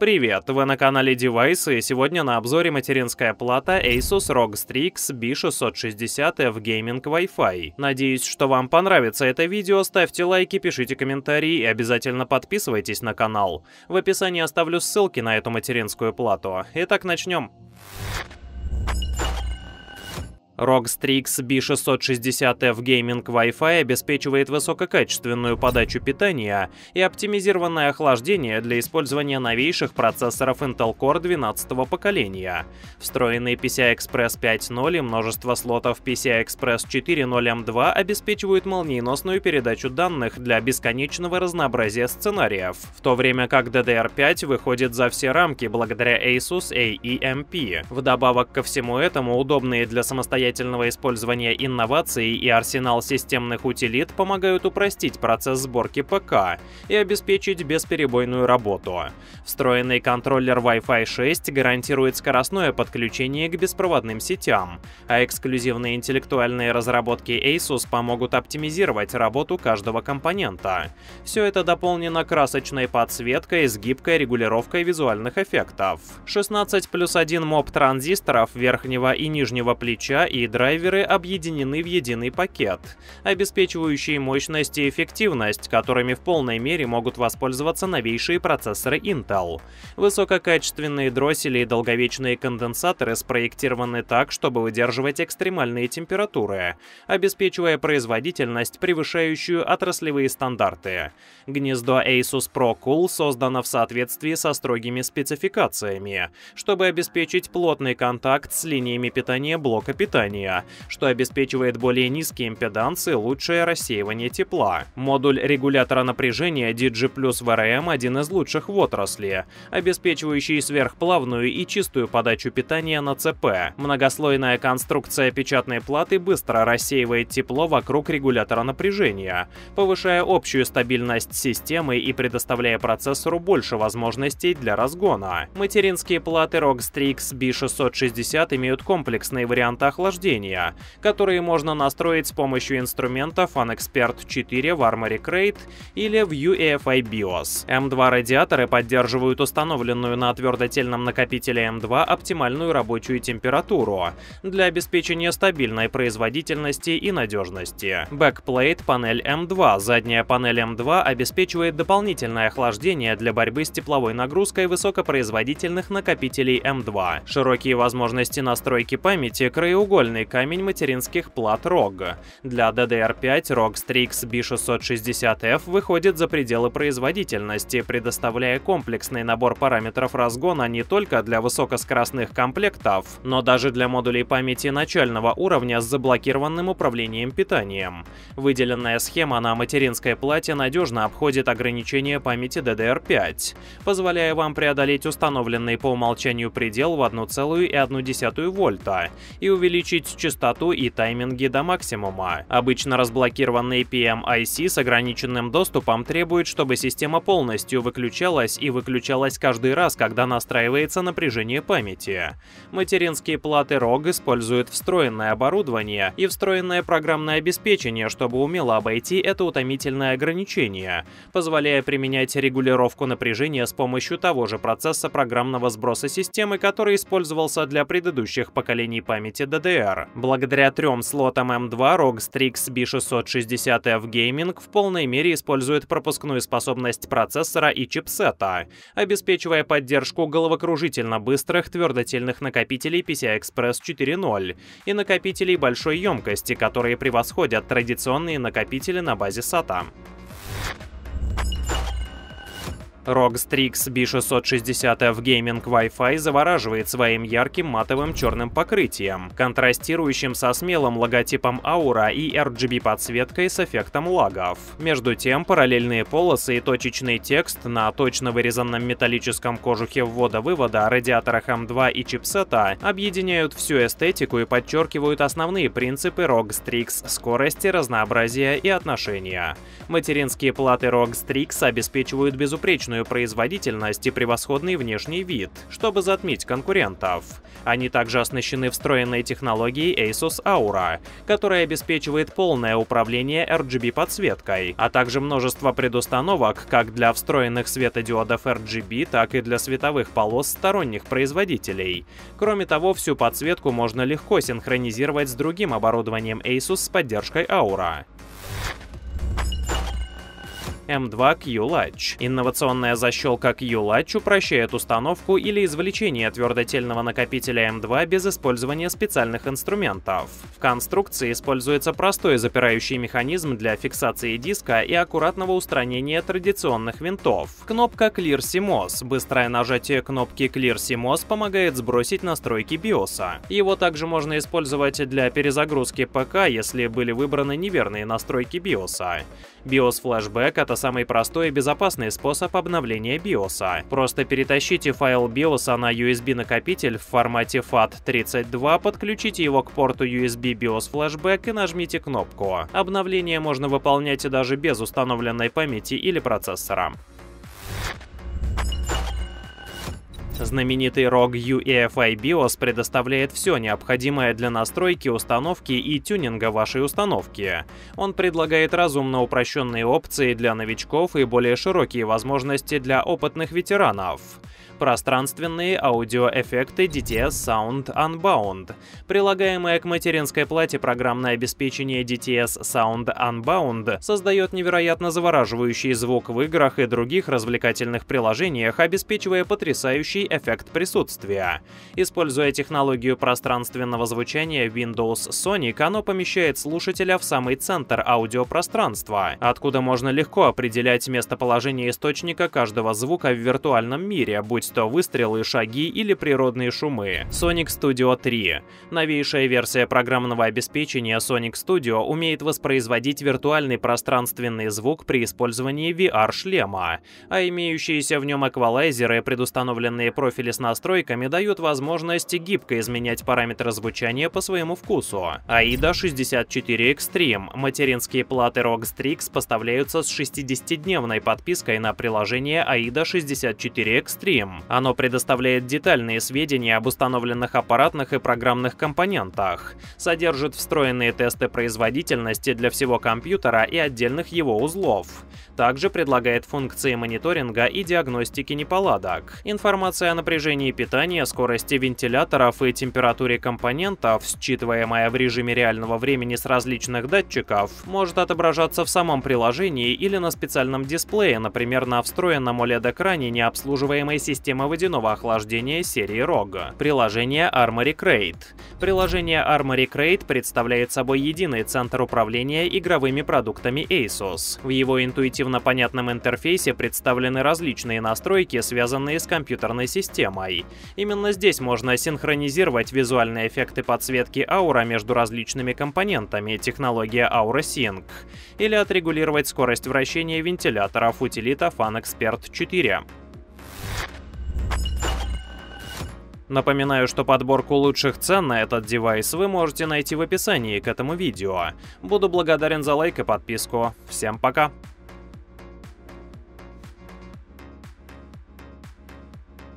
Привет, вы на канале Девайсы и сегодня на обзоре материнская плата Asus ROG Strix B660F Gaming Wi-Fi. Надеюсь, что вам понравится это видео, ставьте лайки, пишите комментарии и обязательно подписывайтесь на канал. В описании оставлю ссылки на эту материнскую плату. Итак, начнем. RockStrix B660F Gaming Wi-Fi обеспечивает высококачественную подачу питания и оптимизированное охлаждение для использования новейших процессоров Intel Core 12 го поколения. Встроенный PCI-Express 5.0 и множество слотов PCI-Express 4.0 M2 обеспечивают молниеносную передачу данных для бесконечного разнообразия сценариев, в то время как DDR5 выходит за все рамки благодаря Asus AEMP. Вдобавок ко всему этому удобные для самостоятельного самостоятельного использования инноваций и арсенал системных утилит помогают упростить процесс сборки ПК и обеспечить бесперебойную работу. Встроенный контроллер Wi-Fi 6 гарантирует скоростное подключение к беспроводным сетям, а эксклюзивные интеллектуальные разработки Asus помогут оптимизировать работу каждого компонента. Все это дополнено красочной подсветкой с гибкой регулировкой визуальных эффектов. 16 плюс 1 моб транзисторов верхнего и нижнего плеча и такие драйверы объединены в единый пакет, обеспечивающий мощность и эффективность, которыми в полной мере могут воспользоваться новейшие процессоры Intel. Высококачественные дроссели и долговечные конденсаторы спроектированы так, чтобы выдерживать экстремальные температуры, обеспечивая производительность, превышающую отраслевые стандарты. Гнездо Asus Pro Cool создано в соответствии со строгими спецификациями, чтобы обеспечить плотный контакт с линиями питания блока питания рассеивания, что обеспечивает более низкие импедансы и лучшее рассеивание тепла. Модуль регулятора напряжения DG Plus VRM один из лучших в отрасли, обеспечивающий сверхплавную и чистую подачу питания на ЦП. Многослойная конструкция печатной платы быстро рассеивает тепло вокруг регулятора напряжения, повышая общую стабильность системы и предоставляя процессору больше возможностей для разгона. Материнские платы ROG Strix B660 имеют комплексные варианты охлаждения охлаждения, которые можно настроить с помощью инструментов FunExpert 4 в Armory Crate или в UEFI BIOS. M2 эм радиаторы поддерживают установленную на твердотельном накопителе M2 эм оптимальную рабочую температуру для обеспечения стабильной производительности и надежности. Backplate панель M2. Эм Задняя панель M2 обеспечивает дополнительное охлаждение для борьбы с тепловой нагрузкой высокопроизводительных накопителей M2. Широкие возможности настройки памяти краеугольные ствольный камень материнских плат Rog Для DDR5 ROG Strix B660F выходит за пределы производительности, предоставляя комплексный набор параметров разгона не только для высокоскоростных комплектов, но даже для модулей памяти начального уровня с заблокированным управлением питанием. Выделенная схема на материнской плате надежно обходит ограничения памяти DDR5, позволяя вам преодолеть установленный по умолчанию предел в 1,1 вольта и увеличить увеличить частоту и тайминги до максимума. Обычно разблокированный PMIC с ограниченным доступом требует, чтобы система полностью выключалась и выключалась каждый раз, когда настраивается напряжение памяти. Материнские платы ROG используют встроенное оборудование и встроенное программное обеспечение, чтобы умело обойти это утомительное ограничение, позволяя применять регулировку напряжения с помощью того же процесса программного сброса системы, который использовался для предыдущих поколений памяти DDR. БТР. Благодаря трем слотам m 2 ROG Strix B660F Gaming в полной мере использует пропускную способность процессора и чипсета, обеспечивая поддержку головокружительно быстрых твердотельных накопителей PCI-Express 4.0 и накопителей большой емкости, которые превосходят традиционные накопители на базе SATA. ROG Strix B660F Gaming Wi-Fi завораживает своим ярким матовым черным покрытием, контрастирующим со смелым логотипом Aura и RGB-подсветкой с эффектом лагов. Между тем, параллельные полосы и точечный текст на точно вырезанном металлическом кожухе ввода-вывода, радиаторах m 2 и чипсета объединяют всю эстетику и подчеркивают основные принципы ROG Strix – скорости, разнообразия и отношения. Материнские платы ROG Strix обеспечивают безупречную отличную производительность и превосходный внешний вид, чтобы затмить конкурентов. Они также оснащены встроенной технологией ASUS Aura, которая обеспечивает полное управление RGB-подсветкой, а также множество предустановок как для встроенных светодиодов RGB, так и для световых полос сторонних производителей. Кроме того, всю подсветку можно легко синхронизировать с другим оборудованием ASUS с поддержкой Aura. M2 Q-Latch. Инновационная защелка Q-Latch упрощает установку или извлечение твердотельного накопителя m 2 без использования специальных инструментов. В конструкции используется простой запирающий механизм для фиксации диска и аккуратного устранения традиционных винтов. Кнопка Clear CMOS. Быстрое нажатие кнопки Clear CMOS помогает сбросить настройки BIOS. Его также можно использовать для перезагрузки ПК, если были выбраны неверные настройки BIOS. BIOS Flashback — это самый простой и безопасный способ обновления BIOS. Просто перетащите файл BIOS на USB-накопитель в формате FAT32, подключите его к порту USB BIOS Flashback и нажмите кнопку. Обновление можно выполнять и даже без установленной памяти или процессора. Знаменитый ROG UEFI BIOS предоставляет все необходимое для настройки, установки и тюнинга вашей установки. Он предлагает разумно упрощенные опции для новичков и более широкие возможности для опытных ветеранов пространственные аудиоэффекты DTS Sound Unbound. Прилагаемое к материнской плате программное обеспечение DTS Sound Unbound создает невероятно завораживающий звук в играх и других развлекательных приложениях, обеспечивая потрясающий эффект присутствия. Используя технологию пространственного звучания Windows Sonic, оно помещает слушателя в самый центр аудиопространства, откуда можно легко определять местоположение источника каждого звука в виртуальном мире, будь будь то выстрелы, шаги или природные шумы. Sonic Studio 3. Новейшая версия программного обеспечения Sonic Studio умеет воспроизводить виртуальный пространственный звук при использовании VR-шлема, а имеющиеся в нем эквалайзеры и предустановленные профили с настройками дают возможность гибко изменять параметры звучания по своему вкусу. AIDA 64 Extreme. Материнские платы Rockstrix поставляются с 60-дневной подпиской на приложение AIDA 64 Extreme. Оно предоставляет детальные сведения об установленных аппаратных и программных компонентах, содержит встроенные тесты производительности для всего компьютера и отдельных его узлов. Также предлагает функции мониторинга и диагностики неполадок. Информация о напряжении питания, скорости вентиляторов и температуре компонентов, считываемая в режиме реального времени с различных датчиков, может отображаться в самом приложении или на специальном дисплее, например, на встроенном OLED-экране необслуживаемой системы система водяного охлаждения серии ROG, приложение Armory Crate. Приложение Armory Crate представляет собой единый центр управления игровыми продуктами ASUS. В его интуитивно понятном интерфейсе представлены различные настройки, связанные с компьютерной системой. Именно здесь можно синхронизировать визуальные эффекты подсветки аура между различными компонентами технология Sync или отрегулировать скорость вращения вентиляторов утилита FanExpert 4. Напоминаю, что подборку лучших цен на этот девайс вы можете найти в описании к этому видео. Буду благодарен за лайк и подписку. Всем пока!